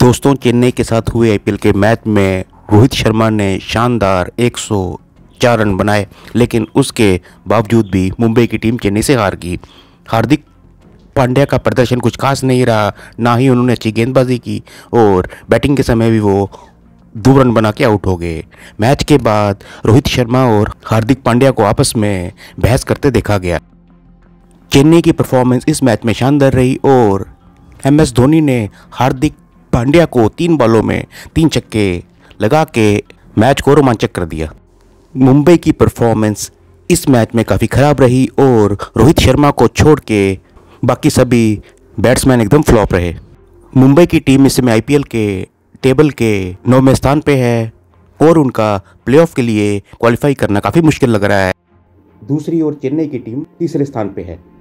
दोस्तों चेन्नई के साथ हुए आईपीएल के मैच में रोहित शर्मा ने शानदार 104 रन बनाए लेकिन उसके बावजूद भी मुंबई की टीम चेन्नई से हार गई हार्दिक पांड्या का प्रदर्शन कुछ खास नहीं रहा ना ही उन्होंने अच्छी गेंदबाजी की और बैटिंग के समय भी वो दो रन बना के आउट हो गए मैच के बाद रोहित शर्मा और हार्दिक पांड्या को आपस में बहस करते देखा गया चेन्नई की परफॉर्मेंस इस मैच में शानदार रही और एम एस धोनी ने हार्दिक पांड्या को तीन बॉलों में तीन चक्के लगा के मैच को रोमांचक कर दिया मुंबई की परफॉर्मेंस इस मैच में काफ़ी ख़राब रही और रोहित शर्मा को छोड़ के बाकी सभी बैट्समैन एकदम फ्लॉप रहे मुंबई की टीम इस समय आई के टेबल के नौवें स्थान पे है और उनका प्लेऑफ के लिए क्वालिफाई करना काफ़ी मुश्किल लग रहा है दूसरी ओर चेन्नई की टीम तीसरे स्थान पे है